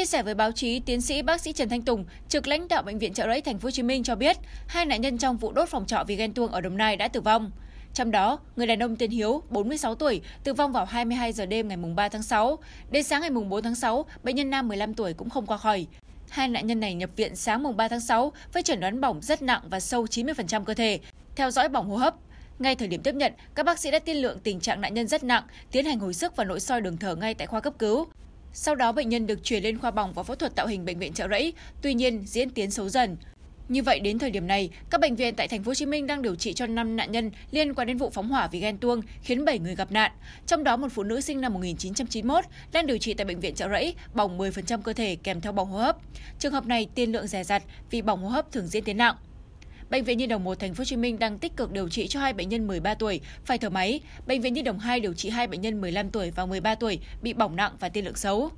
Chia sẻ với báo chí, tiến sĩ bác sĩ Trần Thanh Tùng, trực lãnh đạo bệnh viện Chợ Rẫy thành phố Hồ Chí Minh cho biết, hai nạn nhân trong vụ đốt phòng trọ vì ghen tuông ở Đồng Nai đã tử vong. Trong đó, người đàn ông tên Hiếu, 46 tuổi, tử vong vào 22 giờ đêm ngày 3 tháng 6. Đến sáng ngày 4 tháng 6, bệnh nhân nam 15 tuổi cũng không qua khỏi. Hai nạn nhân này nhập viện sáng mùng 3 tháng 6 với chẩn đoán bỏng rất nặng và sâu 90% cơ thể, theo dõi bỏng hô hấp. Ngay thời điểm tiếp nhận, các bác sĩ đã tiên lượng tình trạng nạn nhân rất nặng, tiến hành hồi sức và nội soi đường thở ngay tại khoa cấp cứu. Sau đó bệnh nhân được chuyển lên khoa bỏng và phẫu thuật tạo hình bệnh viện Trợ Rẫy, tuy nhiên diễn tiến xấu dần. Như vậy đến thời điểm này, các bệnh viện tại thành phố Hồ Chí Minh đang điều trị cho 5 nạn nhân liên quan đến vụ phóng hỏa vì ghen tuông khiến 7 người gặp nạn, trong đó một phụ nữ sinh năm 1991 đang điều trị tại bệnh viện Chợ Rẫy, bỏng 10% cơ thể kèm theo bỏng hô hấp. Trường hợp này tiên lượng rẻ rặt vì bỏng hô hấp thường diễn tiến nặng. Bệnh viện Nhi đồng 1 Thành phố Hồ Chí Minh đang tích cực điều trị cho hai bệnh nhân 13 tuổi phải thở máy. Bệnh viện Nhi đồng 2 điều trị hai bệnh nhân 15 tuổi và 13 tuổi bị bỏng nặng và tiên lượng xấu.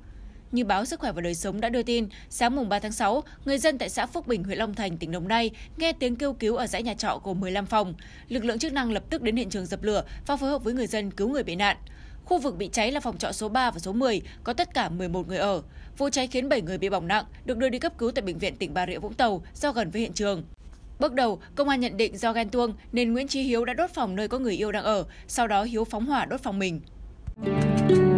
Như báo Sức khỏe và đời sống đã đưa tin, sáng mùng 3 tháng 6, người dân tại xã Phúc Bình, huyện Long Thành, tỉnh Đồng Nai nghe tiếng kêu cứu ở dãy nhà trọ gồm 15 phòng. Lực lượng chức năng lập tức đến hiện trường dập lửa và phối hợp với người dân cứu người bị nạn. Khu vực bị cháy là phòng trọ số 3 và số 10, có tất cả 11 người ở. Vụ cháy khiến 7 người bị bỏng nặng, được đưa đi cấp cứu tại bệnh viện tỉnh Bà Rịa Vũng Tàu do gần với hiện trường. Bước đầu, công an nhận định do ghen tuông nên Nguyễn Chí Hiếu đã đốt phòng nơi có người yêu đang ở, sau đó Hiếu phóng hỏa đốt phòng mình.